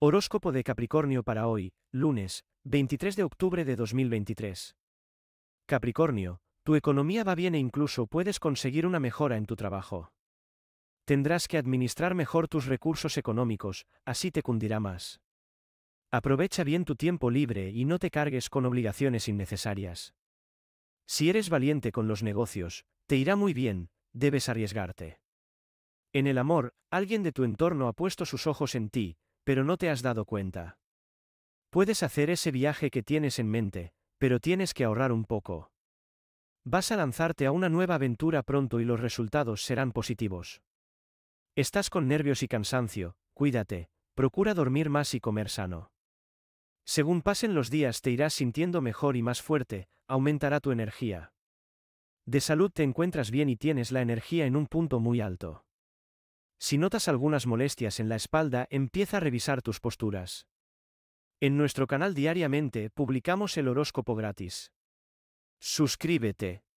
Horóscopo de Capricornio para hoy, lunes, 23 de octubre de 2023. Capricornio, tu economía va bien e incluso puedes conseguir una mejora en tu trabajo. Tendrás que administrar mejor tus recursos económicos, así te cundirá más. Aprovecha bien tu tiempo libre y no te cargues con obligaciones innecesarias. Si eres valiente con los negocios, te irá muy bien, debes arriesgarte. En el amor, alguien de tu entorno ha puesto sus ojos en ti, pero no te has dado cuenta. Puedes hacer ese viaje que tienes en mente, pero tienes que ahorrar un poco. Vas a lanzarte a una nueva aventura pronto y los resultados serán positivos. Estás con nervios y cansancio, cuídate, procura dormir más y comer sano. Según pasen los días te irás sintiendo mejor y más fuerte, aumentará tu energía. De salud te encuentras bien y tienes la energía en un punto muy alto. Si notas algunas molestias en la espalda, empieza a revisar tus posturas. En nuestro canal diariamente publicamos el horóscopo gratis. Suscríbete.